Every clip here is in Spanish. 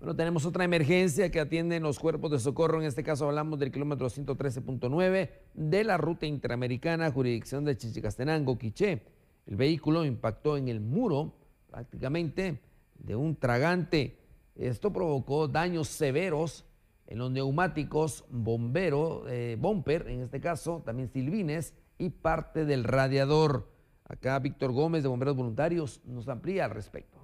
Bueno, tenemos otra emergencia que atienden los cuerpos de socorro. En este caso hablamos del kilómetro 113.9 de la ruta interamericana, jurisdicción de Chichicastenango, Quiché. El vehículo impactó en el muro prácticamente de un tragante. Esto provocó daños severos en los neumáticos, bombero, eh, en este caso, también silvines y parte del radiador. Acá Víctor Gómez de Bomberos Voluntarios nos amplía al respecto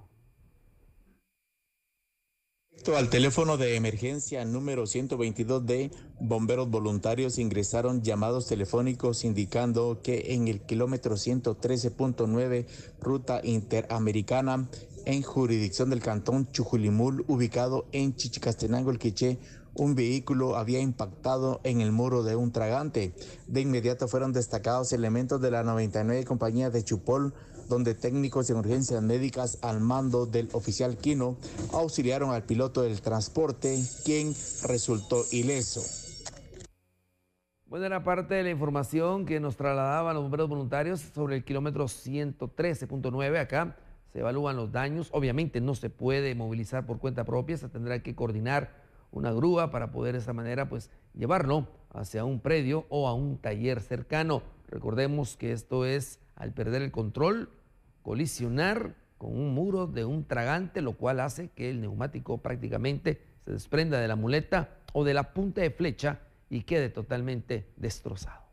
al teléfono de emergencia número 122 de bomberos voluntarios ingresaron llamados telefónicos indicando que en el kilómetro 113.9, ruta interamericana, en jurisdicción del cantón Chujulimul, ubicado en Chichicastenango, el Quiché, un vehículo había impactado en el muro de un tragante. De inmediato fueron destacados elementos de la 99 compañía de Chupol, donde técnicos en urgencias médicas al mando del oficial Quino auxiliaron al piloto del transporte, quien resultó ileso. Bueno, era parte de la información que nos trasladaban los bomberos voluntarios sobre el kilómetro 113.9 acá. Se evalúan los daños. Obviamente no se puede movilizar por cuenta propia, se tendrá que coordinar una grúa para poder de esa manera pues llevarlo hacia un predio o a un taller cercano. Recordemos que esto es al perder el control, colisionar con un muro de un tragante, lo cual hace que el neumático prácticamente se desprenda de la muleta o de la punta de flecha y quede totalmente destrozado.